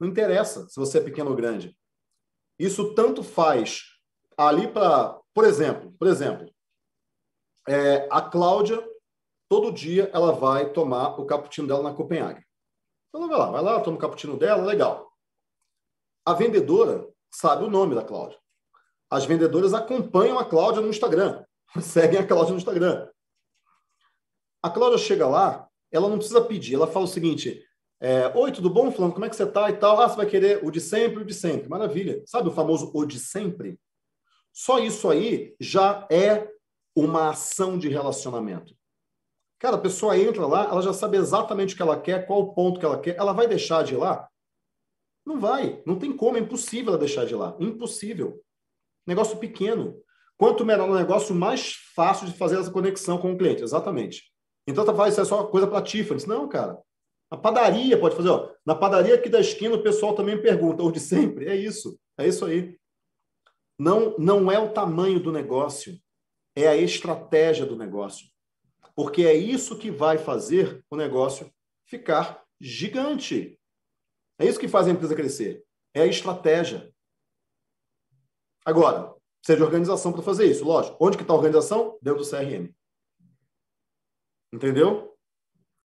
Não interessa se você é pequeno ou grande. Isso tanto faz ali para, por exemplo, por exemplo, é, a Cláudia todo dia ela vai tomar o cappuccino dela na Copenhague. Então ela vai lá, vai lá, toma o cappuccino dela, legal. A vendedora sabe o nome da Cláudia. As vendedoras acompanham a Cláudia no Instagram, seguem a Cláudia no Instagram. A Cláudia chega lá, ela não precisa pedir, ela fala o seguinte: é, Oi, tudo bom, Fulano? Como é que você está e tal? Ah, você vai querer o de sempre, o de sempre. Maravilha. Sabe o famoso o de sempre? Só isso aí já é uma ação de relacionamento. Cara, a pessoa entra lá, ela já sabe exatamente o que ela quer, qual o ponto que ela quer. Ela vai deixar de ir lá? Não vai. Não tem como. É impossível ela deixar de ir lá. Impossível. Negócio pequeno. Quanto menor o negócio, mais fácil de fazer essa conexão com o cliente. Exatamente. Então, tá falando, é só coisa para Tiffany. Não, cara. A padaria pode fazer, ó. Na padaria aqui da esquina, o pessoal também pergunta, ou de sempre. É isso, é isso aí. Não, não é o tamanho do negócio, é a estratégia do negócio. Porque é isso que vai fazer o negócio ficar gigante. É isso que faz a empresa crescer. É a estratégia. Agora, precisa de organização para fazer isso, lógico. Onde que está a organização? Dentro do CRM. Entendeu?